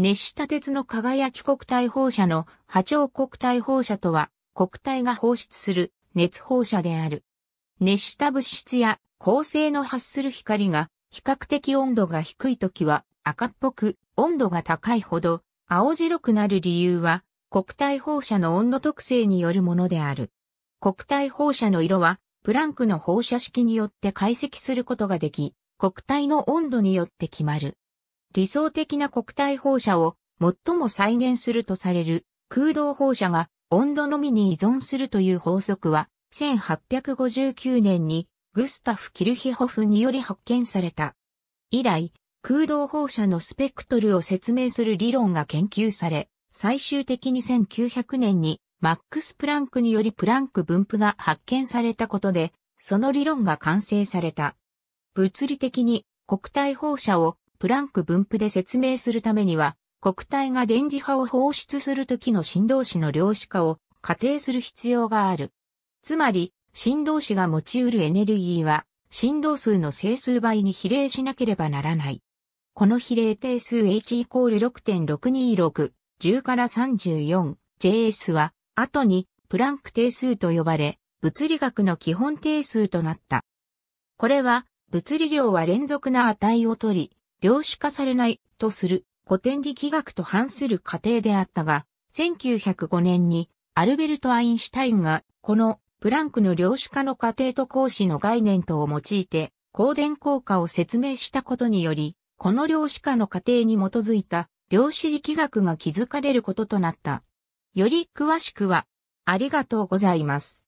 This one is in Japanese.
熱した鉄の輝き国体放射の波長国体放射とは、国体が放出する熱放射である。熱した物質や恒星の発する光が比較的温度が低い時は赤っぽく温度が高いほど青白くなる理由は国体放射の温度特性によるものである。国体放射の色はプランクの放射式によって解析することができ、国体の温度によって決まる。理想的な国体放射を最も再現するとされる空洞放射が温度のみに依存するという法則は1859年にグスタフ・キルヒホフにより発見された。以来、空洞放射のスペクトルを説明する理論が研究され、最終的に1900年にマックス・プランクによりプランク分布が発見されたことで、その理論が完成された。物理的に国体放射をプランク分布で説明するためには、国体が電磁波を放出するときの振動子の量子化を仮定する必要がある。つまり、振動子が持ち得るエネルギーは、振動数の整数倍に比例しなければならない。この比例定数 h イコール6.626、10から 34JS は、後にプランク定数と呼ばれ、物理学の基本定数となった。これは、物理量は連続な値を取り、量子化されないとする古典力学と反する過程であったが、1905年にアルベルト・アインシュタインがこのプランクの量子化の過程と講師の概念とを用いて光電効果を説明したことにより、この量子化の過程に基づいた量子力学が築かれることとなった。より詳しくは、ありがとうございます。